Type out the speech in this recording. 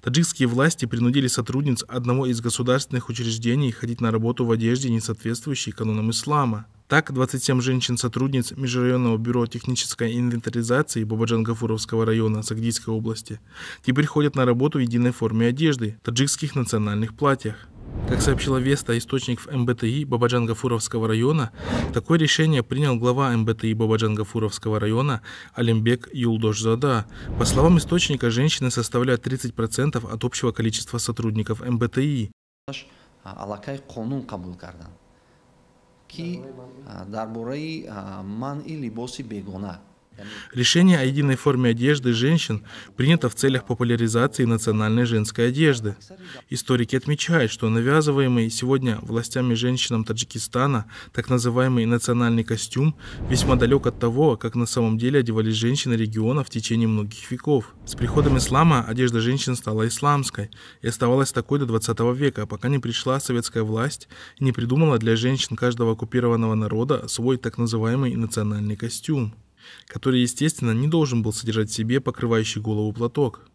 Таджикские власти принудили сотрудниц одного из государственных учреждений ходить на работу в одежде, не соответствующей канонам ислама. Так, 27 женщин-сотрудниц Межрайонного бюро технической инвентаризации Бабаджан-Гафуровского района Сагдийской области теперь ходят на работу в единой форме одежды – таджикских национальных платьях. Как сообщила Веста, источник в МБТИ бабаджан района, такое решение принял глава МБТИ бабаджан района Алимбек Юлдошзада. По словам источника, женщины составляют 30% от общего количества сотрудников МБТИ. А, ки а, дарбораи а, манъи либоси бегона Решение о единой форме одежды женщин принято в целях популяризации национальной женской одежды. Историки отмечают, что навязываемый сегодня властями женщинам Таджикистана так называемый национальный костюм весьма далек от того, как на самом деле одевались женщины региона в течение многих веков. С приходом ислама одежда женщин стала исламской и оставалась такой до 20 века, пока не пришла советская власть и не придумала для женщин каждого оккупированного народа свой так называемый национальный костюм который, естественно, не должен был содержать в себе покрывающий голову платок.